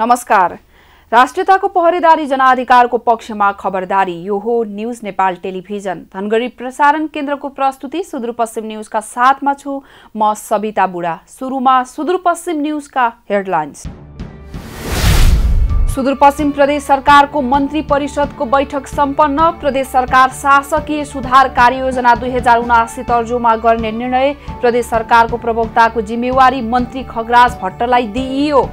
नमस्कार राष्ट्रियताको पहरेदारी जनाधिकारको पक्षमा खबरदारी यो हो न्युज नेपाल टेलिभिजन धनगढी प्रसारण केन्द्रको प्रस्तुति सुदूरपश्चिम न्युजका साथमा छु म सविता बुढा सुरुमा सुदूरपश्चिम न्युजका हेडलाइन्स सुदूरपश्चिम प्रदेश सरकारको मन्त्री परिषदको बैठक सम्पन्न प्रदेश सरकार शासकीय सुधार कार्ययोजना दुई हजार उनासी तर्जुमा गर्ने निर्णय प्रदेश सरकारको प्रवक्ताको जिम्मेवारी मन्त्री खगराज भट्टलाई दिइयो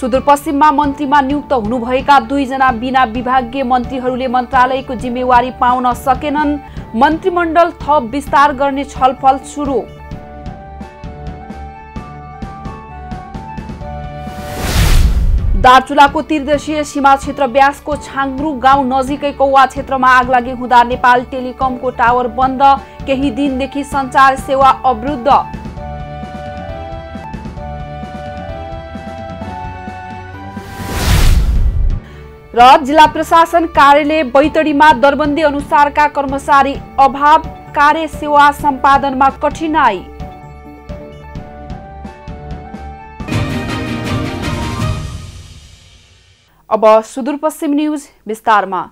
सुदूरपश्चिममा मन्त्रीमा नियुक्त हुनुभएका दुईजना बिना विभागीय मन्त्रीहरूले मन्त्रालयको जिम्मेवारी पाउन सकेनन् मन्त्रीमण्डल थप विस्तार गर्ने छलफल सुरु दार्चुलाको त्रिदेशीय सीमा क्षेत्र ब्यासको छाङ्रु गाउँ नजिकै कौवा क्षेत्रमा आग लागि हुँदा नेपाल टेलिकमको टावर बन्द केही दिनदेखि सञ्चार सेवा अवरुद्ध र जिल्ला प्रशासन कार्यालय बैतडीमा दरबन्दी अनुसारका कर्मचारी अभाव कार्य सेवा सम्पादनमा कठिनाई अब सुदूरपश्चिम न्युज विस्तारमा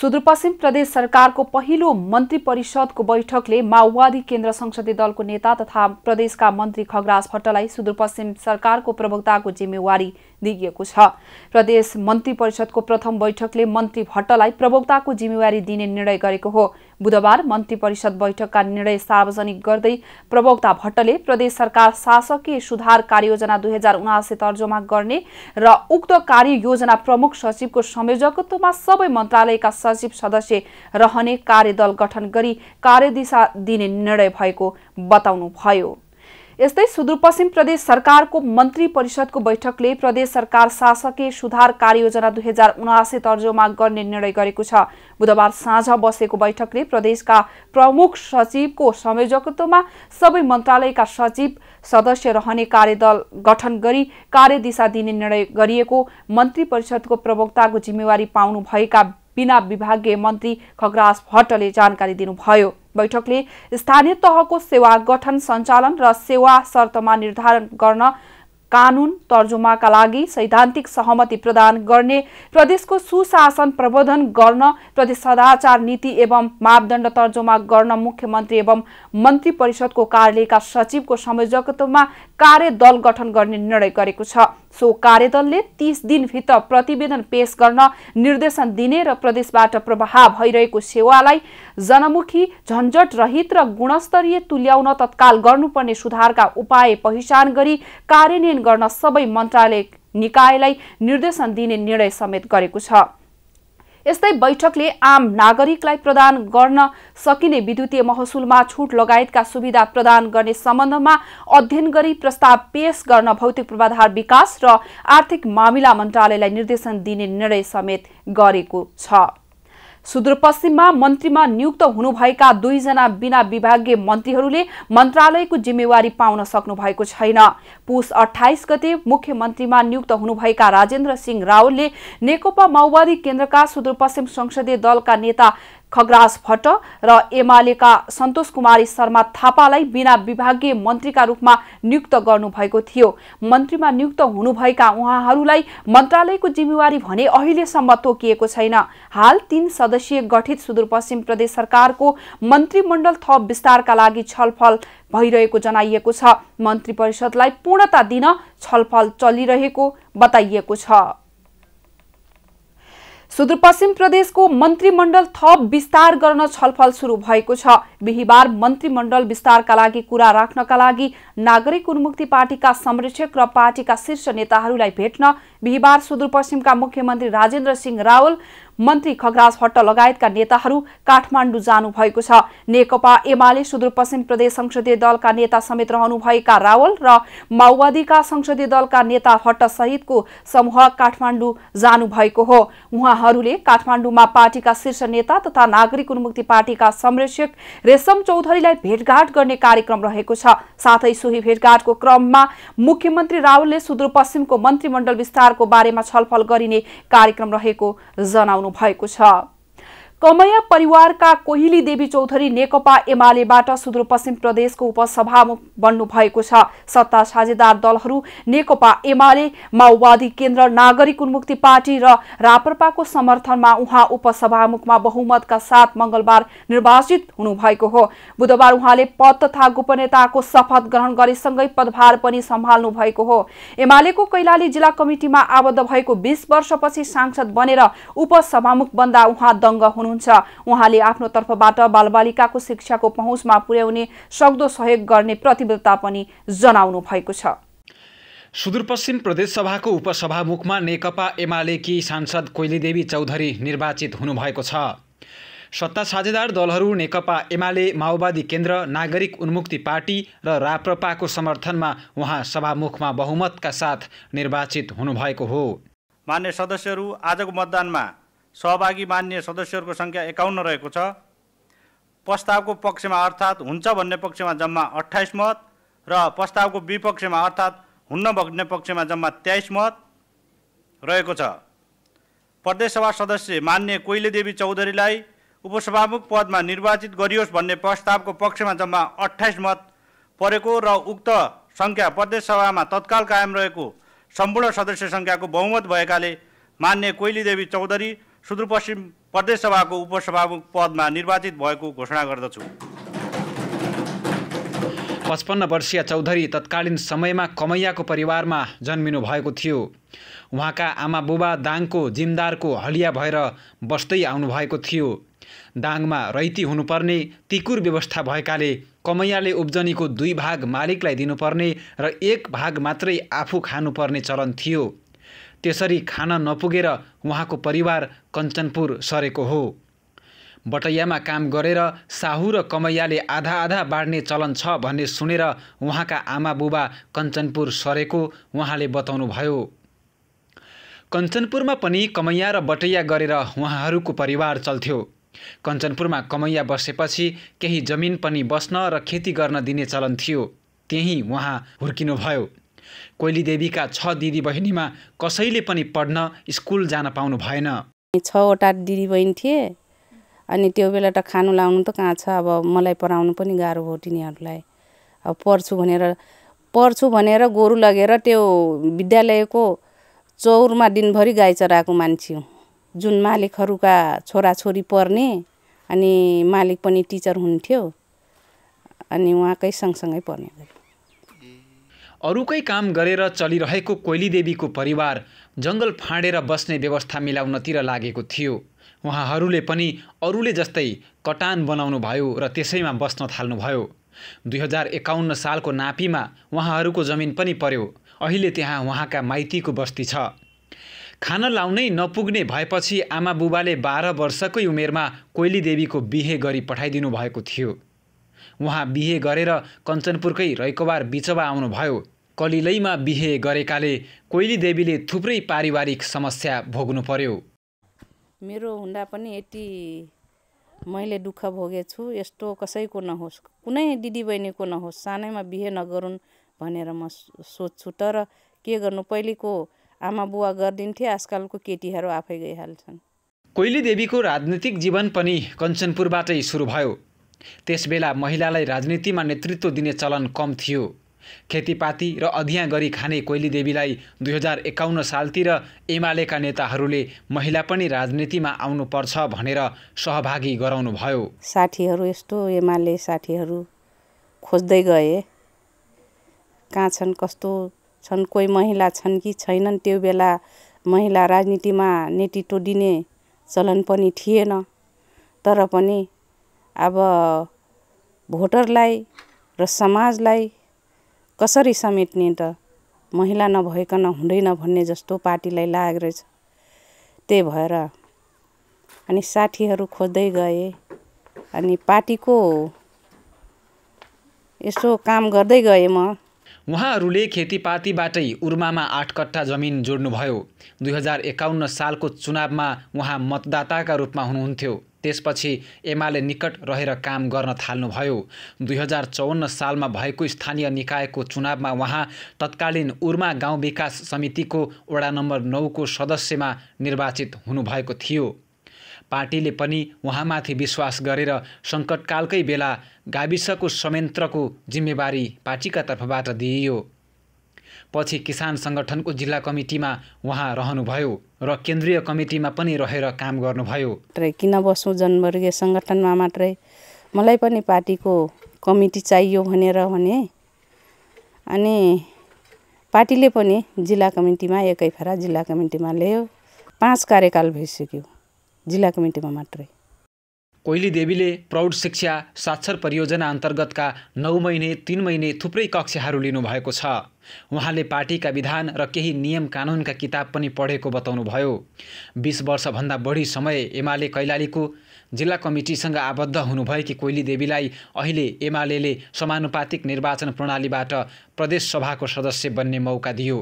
सुदूरपश्चिम प्रदेश सरकारको पहिलो मन्त्री परिषदको बैठकले माओवादी केन्द्र संसदीय दलको नेता तथा प्रदेशका मन्त्री खगराज भट्टलाई सुदूरपश्चिम सरकारको प्रवक्ताको जिम्मेवारी दिइएको छ प्रदेश मन्त्री परिषदको प्रथम बैठकले मन्त्री भट्टलाई प्रवक्ताको जिम्मेवारी दिने निर्णय गरेको हो बुधबार मन्त्री परिषद बैठकका निर्णय सार्वजनिक गर्दै प्रवक्ता भट्टले प्रदेश सरकार शासकीय सुधार कार्ययोजना दुई हजार उनासी तर्जमा गर्ने र उक्त कार्ययोजना प्रमुख सचिवको संयोजकत्वमा सबै मन्त्रालयका सचिव सदस्य रहने कार्यदल गठन गरी कार्यदिशा दिने निर्णय भएको बताउनुभयो यस्तै सुदूरपश्चिम प्रदेश सरकारको मन्त्री परिषदको बैठकले प्रदेश सरकार शासकीय सुधार कार्ययोजना दुई हजार उनासी तर्जोमा गर्ने निर्णय गरेको छ बुधबार साँझ बसेको बैठकले प्रदेशका प्रमुख सचिवको संयोजकत्वमा सबै मन्त्रालयका सचिव सदस्य रहने कार्यदल गठन गरी कार्यदिशा दिने निर्णय गरिएको मन्त्री परिषदको प्रवक्ताको जिम्मेवारी पाउनुभएका बिना विभागीय मन्त्री खगराज भट्टले जानकारी दिनुभयो बैठकले स्थानीय तहको सेवा गठन सञ्चालन र सेवा शर्तमा निर्धारण गर्न कानुन तर्जुमाका लागि सैद्धान्तिक सहमति प्रदान गर्ने प्रदेशको सुशासन प्रबोधन गर्न प्रदेश सदाचार नीति एवं मापदण्ड तर्जुमा गर्न मुख्यमन्त्री एवं मन्त्री परिषदको कार्यालयका सचिवको संयोजकत्वमा कार्यदल गठन गर्ने निर्णय गरेको छ सो कार्यदलले तीस दिनभित्र प्रतिवेदन पेश गर्न निर्देशन दिने र प्रदेशबाट प्रभाव भइरहेको सेवालाई जनमुखी झन्झट रहित र गुणस्तरीय तुल्याउन तत्काल गर्नुपर्ने सुधारका उपाय पहिचान गरी कार्यान्वयन गर्न सबै मन्त्रालय निकायलाई निर्देशन दिने निर्णय समेत गरेको छ यस्तै बैठकले आम नागरिकलाई प्रदान गर्न सकिने विद्युतीय महसुलमा छुट लगायतका सुविधा प्रदान गर्ने सम्बन्धमा अध्ययन गरी प्रस्ताव पेश गर्न भौतिक पूर्वाधार विकास र आर्थिक मामिला मन्त्रालयलाई निर्देशन दिने निर्णय समेत गरेको छ सुदूरपश्चिममा मन्त्रीमा नियुक्त हुनुभएका दुईजना बिना विभागीय मन्त्रीहरूले मन्त्रालयको जिम्मेवारी पाउन सक्नु भएको छैन पुष अठाइस गते मुख्यमन्त्रीमा नियुक्त हुनुभएका राजेन्द्र सिंह रावलले नेकपा माओवादी केन्द्रका सुदूरपश्चिम संसदीय दलका नेता खगराज भट्ट र एमालेका सन्तोष कुमारी शर्मा थापालाई बिना विभागीय मन्त्रीका रूपमा नियुक्त गर्नुभएको थियो मन्त्रीमा नियुक्त हुनुभएका उहाँहरूलाई मन्त्रालयको जिम्मेवारी भने अहिलेसम्म तोकिएको छैन हाल तीन सदस्यीय गठित सुदूरपश्चिम प्रदेश सरकारको मन्त्रीमण्डल थप विस्तारका लागि छलफल भइरहेको जनाइएको छ मन्त्री परिषदलाई पूर्णता दिन छलफल चलिरहेको बताइएको छ सुदूरपश्चिम प्रदेशको मन्त्रीमण्डल थप विस्तार गर्न छलफल सुरु भएको छ बिहिबार मन्त्रीमण्डल विस्तारका लागि कुरा राख्नका लागि नागरिक उन्मुक्ति पार्टीका संरक्षक र पार्टीका शीर्ष नेताहरूलाई भेट्न बिहिबार सुदूरपश्चिमका मुख्यमन्त्री राजेन्द्र सिंह रावल मन्त्री खगराज हट्ट लगायतका नेताहरू काठमाडौँ जानुभएको छ नेकपा एमाले सुदूरपश्चिम प्रदेश संसदीय दलका नेता समेत रहनुभएका रावल र माओवादीका संसदीय दलका नेता हट्ट सहितको समूह काठमाडौँ जानुभएको हो उहाँहरूले काठमाडौँमा पार्टीका शीर्ष नेता तथा नागरिक उन्मुक्ति पार्टीका संरक्षक रेशम चौधरीलाई भेटघाट गर्ने कार्यक्रम रहेको छ साथै सोही भेटघाटको क्रममा मुख्यमन्त्री रावलले सुदूरपश्चिमको मन्त्रीमण्डल विस्तारको बारेमा छलफल गरिने कार्यक्रम रहेको जनाउनु बताउनु भएको छ कमैया परिवारका कोहिली देवी चौधरी नेकपा एमालेबाट सुदूरपश्चिम प्रदेशको उपसभामुख बन्नुभएको छ सत्ता साझेदार दलहरू नेकपा एमाले माओवादी केन्द्र नागरिक उन्मुक्ति पार्टी र रापरपाको समर्थनमा उहाँ उपसभामुखमा बहुमतका साथ मंगलबार निर्वाचित हुनुभएको हो बुधबार उहाँले पद तथा गोपनीयताको शपथ ग्रहण गरेसँगै पदभार पनि सम्हाल्नु भएको हो एमालेको कैलाली जिल्ला कमिटीमा आबद्ध भएको बीस वर्षपछि सांसद बनेर उपसभामुख बन्दा उहाँ दङ्ग हुनुहुन्छ गर्नुहुन्छ उहाँले आफ्नो तर्फबाट बालबालिकाको शिक्षाको पहुँचमा पुर्याउने सक्दो सहयोग गर्ने प्रतिबद्धता पनि जनाउनु भएको छ सुदूरपश्चिम प्रदेशसभाको उपसभामुखमा नेकपा एमालेकी सांसद कोइलीदेवी चौधरी निर्वाचित हुनुभएको छ सत्ता साझेदार दलहरू नेकपा एमाले माओवादी केन्द्र नागरिक उन्मुक्ति पार्टी र राप्रपाको समर्थनमा उहाँ सभामुखमा बहुमतका साथ निर्वाचित हुनुभएको हो मान्य सदस्यहरू आजको मतदानमा सहभागी मान्य सदस्यहरूको सङ्ख्या एकाउन्न रहेको छ प्रस्तावको पक्षमा अर्थात् हुन्छ भन्ने पक्षमा जम्मा अठाइस मत र प्रस्तावको विपक्षमा अर्थात् हुन्न भन्ने पक्षमा जम्मा तेइस मत रहेको छ प्रदेशसभा सदस्य मान्य कोइलेदेवी चौधरीलाई उपसभामुख पदमा निर्वाचित गरियोस् भन्ने प्रस्तावको पक्षमा जम्मा अठाइस मत परेको र उक्त सङ्ख्या प्रदेशसभामा तत्काल कायम रहेको सम्पूर्ण सदस्य सङ्ख्याको बहुमत भएकाले मान्य कोइलीदेवी चौधरी सुदूरपश्चिम प्रदेश सभाको उपसभामुख पदमा निर्वाचित भएको घोषणा गर्दछु पचपन्न वर्षीय चौधरी तत्कालीन समयमा कमैयाको परिवारमा जन्मिनु भएको थियो उहाँका आमा बुबा दाङको जिमदारको हलिया भएर बस्दै आउनुभएको थियो दाङमा रैती हुनुपर्ने तिकुर व्यवस्था भएकाले कमैयाले उब्जनीको दुई भाग मालिकलाई दिनुपर्ने र एक भाग मात्रै आफू खानुपर्ने चलन थियो त्यसरी खान नपुगेर उहाँको परिवार कञ्चनपुर सरेको हो बटैयामा काम गरेर साहु र कमैयाले आधा आधा बाँड्ने चलन छ भन्ने सुनेर उहाँका आमा बुबा कञ्चनपुर सरेको उहाँले बताउनुभयो कञ्चनपुरमा पनि कमैया र बटैया गरेर उहाँहरूको परिवार चल्थ्यो कञ्चनपुरमा कमैया बसेपछि केही जमिन पनि बस्न र खेती गर्न दिने चलन थियो त्यहीँ उहाँ हुर्किनुभयो देवीका छ दिदी बहिनीमा कसैले पनि पढ्न स्कुल जान पाउनु भएन छवटा दिदी बहिनी थिए अनि त्यो बेला त खानु लाउनु त कहाँ छ अब मलाई पढाउनु पनि गाह्रो भयो तिनीहरूलाई अब पढ्छु भनेर पढ्छु भनेर गोरु लगेर त्यो विद्यालयको चौरमा दिनभरि गाई चराएको मान्छे हुँ जुन मालिकहरूका छोराछोरी पढ्ने अनि मालिक पनि टिचर हुन्थ्यो अनि उहाँकै सँगसँगै पढ्ने अरूकै काम गरेर चलिरहेको कोइलीदेवीको परिवार जङ्गल फाँडेर बस्ने व्यवस्था मिलाउनतिर लागेको थियो उहाँहरूले पनि अरूले जस्तै कटान बनाउनु भयो र त्यसैमा बस्न थाल्नुभयो दुई हजार एकाउन्न सालको नापीमा उहाँहरूको जमिन पनि पर्यो अहिले त्यहाँ उहाँका माइतीको बस्ती छ खान लाउनै नपुग्ने भएपछि आमा बुबाले बाह्र वर्षकै उमेरमा कोइलीदेवीको बिहे गरी पठाइदिनु भएको थियो उहाँ बिहे गरेर कञ्चनपुरकै रैकोबार बिचवा आउनुभयो कलिलैमा बिहे गरेकाले कोइली देवीले थुप्रै पारिवारिक समस्या भोग्नु पर्यो मेरो हुँदा पनि यति मैले दुःख भोगेछु यस्तो कसैको नहोस् कुनै दिदीबहिनीको नहोस् सानैमा बिहे नगरून् भनेर म सोध्छु तर के गर्नु पहिलेको आमा बुवा गरिदिन्थे आजकलको केटीहरू आफै गइहाल्छन् कोइली देवीको राजनीतिक जीवन पनि कञ्चनपुरबाटै सुरु भयो त्यसबेला महिलालाई राजनीतिमा नेतृत्व दिने चलन कम थियो खेतीपाती र अध्ययाँ गरी खाने कोइली देवीलाई दुई हजार एकाउन्न सालतिर एमालेका नेताहरूले महिला पनि राजनीतिमा आउनुपर्छ भनेर सहभागी गराउनुभयो साथीहरू यस्तो एमाले साथीहरू खोज्दै गए कहाँ छन् कस्तो छन् कोही महिला छन् कि छैनन् त्यो बेला महिला राजनीतिमा नेतृत्व दिने चलन पनि थिएन तर पनि अब भोटरलाई र समाजलाई कसरी समेट्ने त महिला नभइकन हुँदैन भन्ने जस्तो पार्टीलाई लागेछ त्यही भएर अनि साथीहरू खोज्दै गए अनि पार्टीको यसो काम गर्दै गएँ म उहाँहरूले खेतीपातीबाटै उर्मामा आठ कट्ठा जमिन जोड्नुभयो दुई हजार एकाउन्न सालको चुनावमा उहाँ मतदाताका रूपमा हुनुहुन्थ्यो त्यसपछि एमाले निकट रहेर काम गर्न थाल्नुभयो दुई हजार चौवन्न सालमा भएको स्थानीय निकायको चुनावमा उहाँ तत्कालीन उर्मा गाउँ विकास समितिको वडा नम्बर नौको सदस्यमा निर्वाचित हुनुभएको थियो पार्टीले पनि उहाँमाथि विश्वास गरेर सङ्कटकालकै बेला गाविसको संयन्त्रको जिम्मेवारी पार्टीका तर्फबाट दिइयो पछि किसान सङ्गठनको जिल्ला कमिटीमा उहाँ रहनुभयो र केन्द्रीय कमिटीमा पनि रहेर काम गर्नुभयो किन बस्नु जनवर्गीय सङ्गठनमा मात्रै मलाई पनि पार्टीको कमिटी चाहियो भनेर भने अनि पार्टीले पनि जिल्ला कमिटीमा एकै फेरा जिल्ला कमिटीमा ल्यायो पाँच कार्यकाल भइसक्यो जिल्ला कमिटीमा मात्रै कोइली देवीले प्रौढ शिक्षा साक्षर परियोजना अन्तर्गतका नौ महिने तिन महिने थुप्रै कक्षाहरू लिनुभएको छ उहाँले पार्टीका विधान र केही नियम कानुनका किताब पनि पढेको बताउनुभयो बिस वर्षभन्दा बढी समय एमाले कैलालीको जिल्ला कमिटीसँग आबद्ध हुनुभएकी कोइली देवीलाई अहिले एमाले समानुपातिक निर्वाचन प्रणालीबाट प्रदेश सभाको सदस्य बन्ने मौका दियो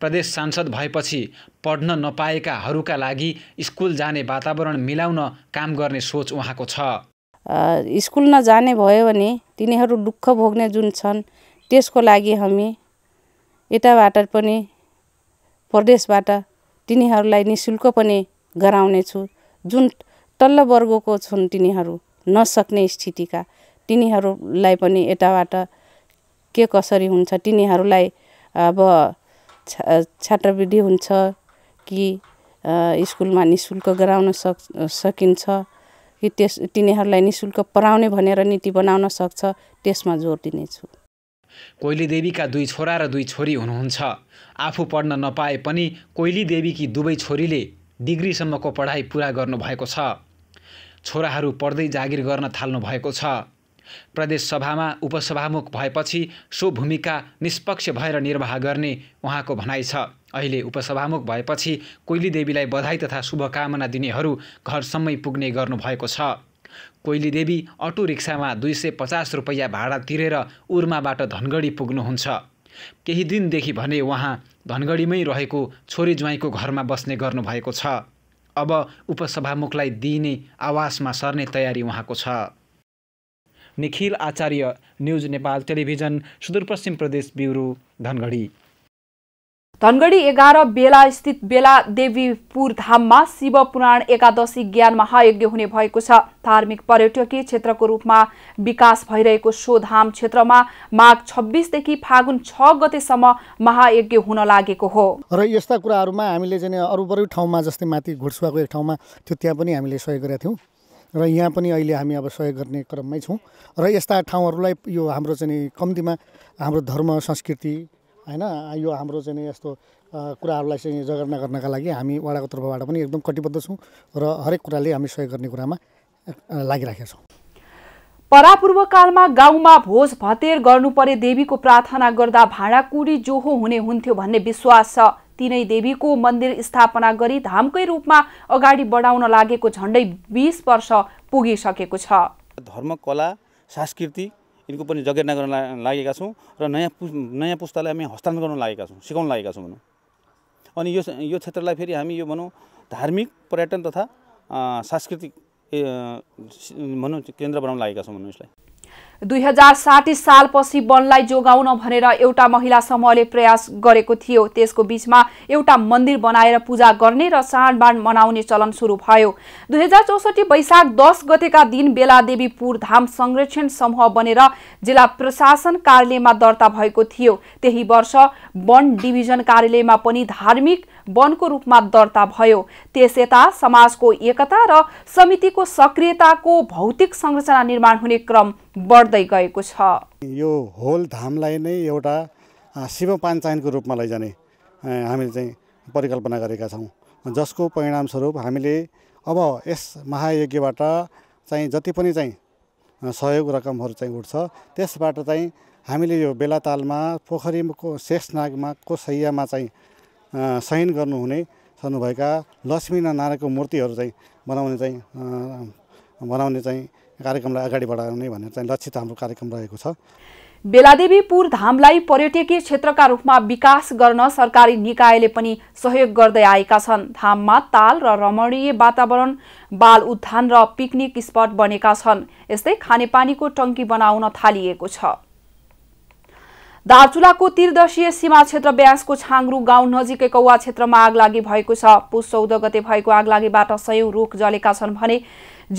प्रदेश सांसद भएपछि पढ्न नपाएकाहरूका लागि स्कुल जाने वातावरण मिलाउन काम गर्ने सोच उहाँको छ स्कुल नजाने भयो भने तिनीहरू दुःख भोग्ने जुन छन् त्यसको लागि हामी यताबाट पनि प्रदेशबाट तिनीहरूलाई नि शुल्क पनि गराउनेछु जुन तल्लो वर्गको छन् तिनीहरू नसक्ने स्थितिका तिनीहरूलाई पनि यताबाट के कसरी हुन्छ तिनीहरूलाई अब छात्रवृत्ति हुन्छ कि स्कुलमा नि शुल्क गराउन सक सकिन्छ कि त्यस तिनीहरूलाई नि शुल्क पढाउने भनेर नीति बनाउन सक्छ त्यसमा जोड दिनेछु कोइली देवीका दुई छोरा र दुई छोरी हुनुहुन्छ आफू पढ्न नपाए पनि कोइली देवीकी दुवै छोरीले डिग्रीसम्मको पढाइ पुरा गर्नुभएको छ छोराहरू पढ्दै जागिर गर्न थाल्नुभएको छ प्रदेश सभामा उपसभामुख भएपछि सो भूमिका निष्पक्ष भएर निर्वाह गर्ने उहाँको भनाइ छ अहिले उपसभामुख भएपछि कोइली देवीलाई बधाई तथा शुभकामना दिनेहरू घरसम्मै पुग्ने गर्नुभएको छ कोइलीदेवी अटो रिक्सामा दुई सय पचास रुपैयाँ भाडा तिरेर उर्माबाट धनगढी पुग्नुहुन्छ केही दिनदेखि भने उहाँ धनगढीमै रहेको छोरी ज्वाइँको घरमा बस्ने गर्नुभएको छ अब उपसभामुखलाई दिइने आवासमा सर्ने तयारी उहाँको छ निखिल आचार्य न्युज नेपाल टेलिभिजन सुदूरपश्चिम प्रदेश ब्युरो धनगढी धनगढी एघार बेला स्थित बेला देवीपुर धाममा शिव पुराण एकादशी ज्ञान महायज्ञ हुने भएको छ धार्मिक पर्यटकीय क्षेत्रको रूपमा विकास भइरहेको सो धाम क्षेत्रमा माघ छब्बिसदेखि फागुन छ गतेसम्म महायज्ञ हुन लागेको हो र यस्ता कुराहरूमा हामीले चाहिँ अरू अरू ठाउँमा जस्तै माथि घुडसुवाको एक ठाउँमा त्यो त्यहाँ पनि हामीले सहयोग गरेका थियौँ र यहाँ पनि अहिले हामी अब सहयोग गर्ने क्रममै छौँ र यस्ता ठाउँहरूलाई यो हाम्रो चाहिँ कम्तीमा हाम्रो धर्म संस्कृति होइन यो हाम्रो चाहिँ यस्तो कुराहरूलाई चाहिँ जगर्ना गर्नका लागि हामी वडाको तर्फबाट पनि एकदम कटिबद्ध छौँ र हरेक कुराले हामी सहयोग गर्ने कुरामा लागिराखेका छौँ परापूर्वकालमा गाउँमा भोज भतेर गर्नु परे देवीको प्रार्थना गर्दा भाँडाकुडी जोहो हुने हुन्थ्यो भन्ने विश्वास छ तिनै देवीको मन्दिर स्थापना गरी धामकै रूपमा अगाडि बढाउन लागेको झन्डै बिस वर्ष पुगिसकेको छ धर्म कला सांस्कृतिक यिनको पनि जगेर्ना गर्न लागेका छौँ र नयाँ पु नयाँ पुस्तालाई हामी हस्तान्तरण गर्न लागेका छौँ सिकाउन लागेका छौँ भनौँ अनि यो यो क्षेत्रलाई फेरि हामी यो भनौँ धार्मिक पर्यटन तथा सांस्कृतिक भनौँ केन्द्र बनाउन लागेका छौँ भनौँ यसलाई दुई हजार साठी सालपछि वनलाई जोगाउन भनेर एउटा महिला समूहले प्रयास गरेको थियो त्यसको बीचमा एउटा मन्दिर बनाएर पूजा गर्ने र चाडबाड मनाउने चलन सुरु भयो दुई हजार चौसठी वैशाख दस गतेका दिन बेलादेवीपुर धाम संरक्षण समूह बनेर जिल्ला प्रशासन कार्यालयमा दर्ता भएको थियो त्यही वर्ष वन डिभिजन कार्यालयमा पनि धार्मिक वनको रूपमा दर्ता भयो त्यस यता समाजको एकता र समितिको सक्रियताको भौतिक संरचना निर्माण हुने क्रम बढ्दै गएको छ यो होल धामलाई नै एउटा शिव पाञ्चायनको रूपमा लैजाने हामीले चाहिँ परिकल्पना गरेका छौँ जसको परिणामस्वरूप हामीले अब यस महायज्ञबाट चाहिँ जति पनि चाहिँ सहयोग रकमहरू चाहिँ उठ्छ त्यसबाट चाहिँ हामीले यो बेलातालमा पोखरीको शेषनागमाको सैयामा सयमा चाहिँ साइन गर्नुहुने लक्ष्मी नारायणको मूर्तिहरू चाहिँ बनाउने चाहिँ बनाउने चाहिँ कार्यक्रमलाई अगाडि बढाउने भन्ने चाहिँ लक्षित हाम्रो कार्यक्रम रहेको छ बेलादेवीपुर धामलाई पर्यटकीय क्षेत्रका रूपमा विकास गर्न सरकारी निकायले पनि सहयोग गर्दै आएका छन् धाममा ताल र रमणीय वातावरण बाल उद्यान र पिकनिक स्पट बनेका छन् यस्तै खानेपानीको टङ्की बनाउन थालिएको छ दार्चुलाको त्रिदशीय सीमा क्षेत्र ब्यासको छाङ्रु गाउँ नजिकै कौवा क्षेत्रमा आगलागी भएको छ पुस चौध गते भएको आगलागीबाट सयौं रुख जलेका छन् भने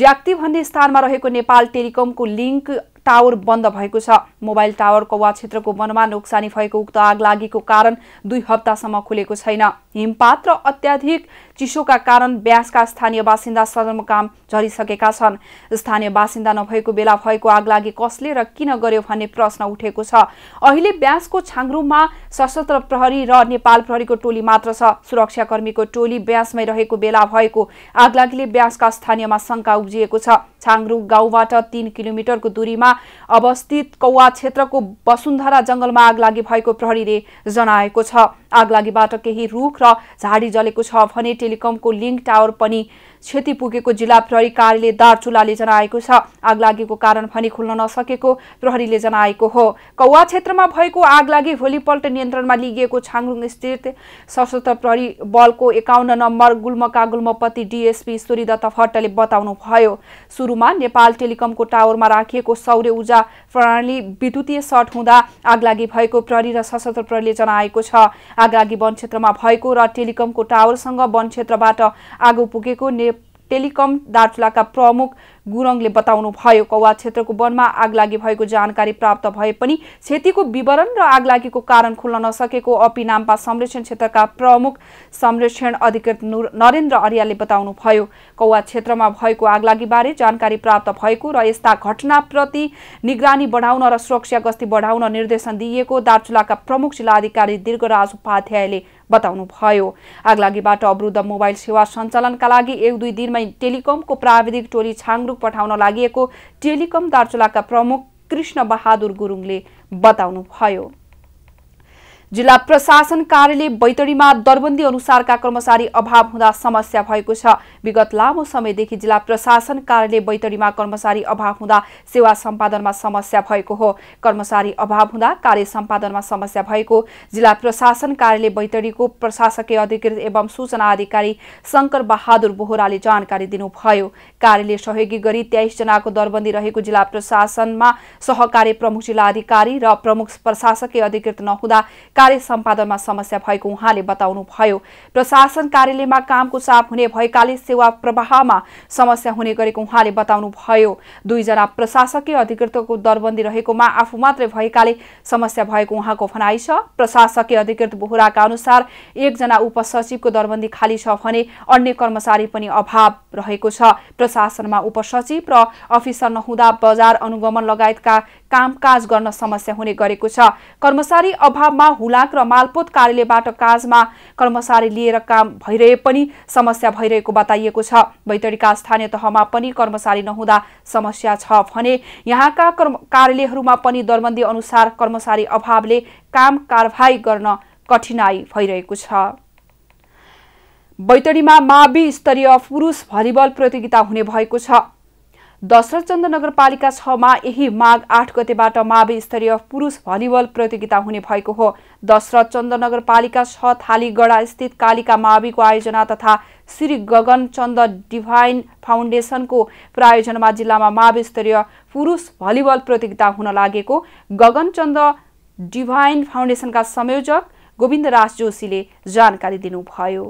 ज्याक्ति भन्ने स्थानमा रहेको नेपाल टेलिकमको लिङ्क टावर बन्द भएको छ मोबाइल टावर कौवा क्षेत्रको वनमा नोक्सानी भएको उक्त आग लागेको कारण दुई हप्तासम्म खुलेको छैन हिमपात र अत्याधिक चिसोका कारण ब्यासका स्थानीय बासिन्दा सदरमुकाम झरिसकेका छन् स्थानीय बासिन्दा नभएको बेला भएको आगलागी कसले र किन गर्यो भन्ने प्रश्न उठेको छ अहिले ब्यासको छाङ्रुममा सशस्त्र प्रहरी र नेपाल प्रहरीको टोली मात्र छ सुरक्षाकर्मीको टोली ब्यासमै रहेको बेला भएको आगलागीले ब्यासका स्थानीयमा शङ्का उब्जिएको छ छाङरुङ गाउँबाट तीन किलोमिटरको दूरीमा अवस्थित कौवा क्षेत्रको वसुन्धरा जङ्गलमा आगलागी भएको प्रहरीले जनाएको छ आगलागीबाट केही रुख र झाडी जलेको छ भने टेलिकमको लिङ्क टावर पनि क्षति पुगेको जिल्ला प्रहरी कार्यालय दार्चुलाले जनाएको छ आगलागीको कारण भनी खुल्न नसकेको प्रहरीले जनाएको हो कौवा क्षेत्रमा भएको आग लागि भोलिपल्ट नियन्त्रणमा लिगिएको छाङरुङ स्थित सशस्त्र प्रहरी बलको एकाउन्न नम्बर गुल्मका गुल्मपति डिएसपी सूर्यदत्त भट्टले बताउनुभयो सुरुमा नेपाल टेलिकमको टावरमा राखिएको सौर्य ऊर्जा प्रणाली विद्युतीय सर्ट हुँदा आगलागी भएको प्रहरी र सशस्त्र प्रहरीले जनाएको छ आगलागी वन क्षेत्रमा भएको र टेलिकमको टावरसँग वन क्षेत्रबाट आगो पुगेको ने टेलिकम दार्चुलाका प्रमुख गुरुङले बताउनुभयो कौवा क्षेत्रको वनमा आगलागी भएको जानकारी प्राप्त भए पनि क्षतिको विवरण र आगलागीको कारण खुल्न नसकेको अपी संरक्षण क्षेत्रका प्रमुख संरक्षण अधिकृत नरेन्द्र बताउनु बताउनुभयो कौवा क्षेत्रमा भएको आगलागीबारे जानकारी प्राप्त भएको र यस्ता घटनाप्रति निगरानी बढाउन र सुरक्षा गस्ती बढाउन निर्देशन दिइएको दार्चुलाका प्रमुख जिल्ला अधिकारी दीर्घराज उपाध्यायले बताउनुभयो आगलागीबाट अवरुद्ध मोबाइल सेवा सञ्चालनका लागि एक दुई दिनमै टेलिकमको प्राविधिक टोली छाङरुक पठाउन लागि टेलिकम दार्चुलाका प्रमुख कृष्ण बहादुर गुरुङले बताउनुभयो जिल्ला प्रशासन कार्यालय बैतडीमा दरबन्दी अनुसारका कर्मचारी अभाव हुँदा समस्या भएको छ विगत लामो समयदेखि जिल्ला प्रशासन कार्यालय बैतडीमा कर्मचारी अभाव हुँदा सेवा सम्पादनमा समस्या भएको हो कर्मचारी अभाव हुँदा कार्य सम्पादनमा समस्या भएको जिल्ला प्रशासन कार्यालय बैतडीको प्रशासकीय अधिकृत एवं सूचना अधिकारी शङ्कर बहादुर बोहराले जानकारी दिनुभयो कार्यालय सहयोगी गरी तेइसजनाको दरबन्दी रहेको जिल्ला प्रशासनमा सहकारी प्रमुख जिल्ला अधिकारी र प्रमुख प्रशासकीय अधिकृत नहुँदा कार्य सम्पादनमा समस्या भएको उहाँले बताउनुभयो प्रशासन कार्यालयमा कामको चाप हुने भएकाले सेवा प्रवाहमा समस्या हुने गरेको उहाँले बताउनुभयो दुईजना प्रशासकीय अधिकृतको दरबन्दी रहेकोमा आफू मात्रै भएकाले समस्या भएको उहाँको भनाइ छ प्रशासकीय अधिकृत बोहराका अनुसार एकजना उपसचिवको दरबन्दी खाली छ भने अन्य कर्मचारी पनि अभाव रहेको छ प्रशासनमा उपसचिव र अफिसर नहुँदा बजार अनुगमन लगायतका कामकाज गर्न समस्या हुने गरेको छ कर्मचारी अभावमा हुलाक र मालपोत कार्यालयबाट काजमा कर्मचारी लिएर काम भइरहे पनि समस्या भइरहेको बताइएको छ बैतडीका स्थानीय तहमा पनि कर्मचारी नहुँदा समस्या छ भने यहाँका कर्म कार्यालयहरूमा पनि दरबन्दी अनुसार कर्मचारी अभावले काम कारवाही गर्न कठिनाई भइरहेको छ बैतडीमा मावि स्तरीय पुरुष भलिबल प्रतियोगिता हुने भएको छ दशरथ चन्द नगरपालिका छमा यही माघ आठ गतेबाट मावि स्तरीय पुरुष भलिबल प्रतियोगिता हुने भएको हो दशरथ चन्द नगरपालिका छ थालीगढा स्थित कालिका माविको आयोजना तथा श्री गगनचन्द डिभाइन फाउन्डेसनको प्रायोजनमा जिल्लामा मावि स्तरीय पुरुष भलिबल प्रतियोगिता हुन लागेको गगनचन्द डिभाइन फाउन्डेसनका संयोजक गोविन्द राज जोशीले जानकारी दिनुभयो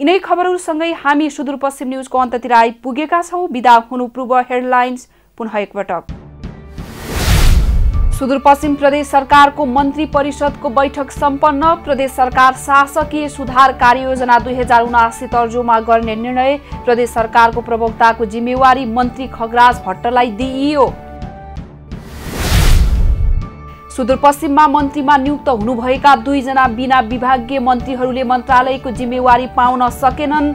यिनै खबरहरूसँगै हामी सुदूरपश्चिम न्युजको अन्ततिर आइपुगेका छौँ विदा हुनु पूर्व हेडलाइन्स पुनः एकपटक सुदूरपश्चिम प्रदेश सरकारको मन्त्री परिषदको बैठक सम्पन्न प्रदेश सरकार शासकीय सुधार कार्ययोजना दुई हजार उनासी तर्जुमा गर्ने निर्णय प्रदेश सरकारको प्रवक्ताको जिम्मेवारी मन्त्री खगराज भट्टलाई दिइयो सुदूरपश्चिममा मन्त्रीमा नियुक्त हुनुभएका दुईजना बिना विभागीय मन्त्रीहरूले मन्त्रालयको जिम्मेवारी पाउन सकेनन्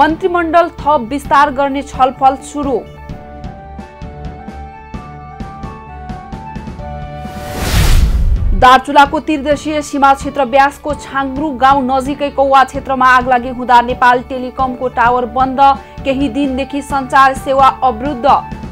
मन्त्रीमण्डल थप विस्तार गर्ने छलफल सुरु दार्चुलाको त्रिदेशीय सीमा क्षेत्र ब्यासको छाङ्रु गाउँ नजिकै कौवा क्षेत्रमा आग लागि हुँदा नेपाल टेलिकमको टावर बन्द केही दिनदेखि सञ्चार सेवा अवरुद्ध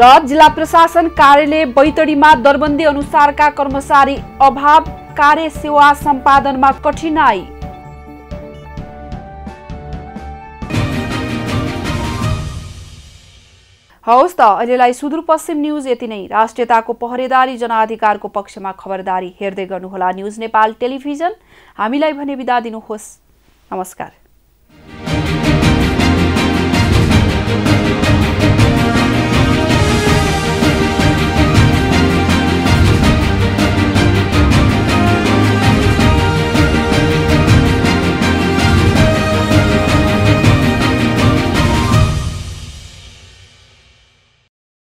र जिल्ला प्रशासन कार्यालय बैतडीमा दरबन्दी अनुसारका कर्मचारी अभाव कार्य सेवा सम्पादनमा कठिनाई हवस् त अहिलेलाई सुदूरपश्चिम न्युज यति नै राष्ट्रियताको पहरेदारी जनाधिकारको पक्षमा खबरदारी हेर्दै गर्नुहोला न्युज नेपाल टेलिभिजन हामीलाई भने बिदा दिनुहोस् नमस्कार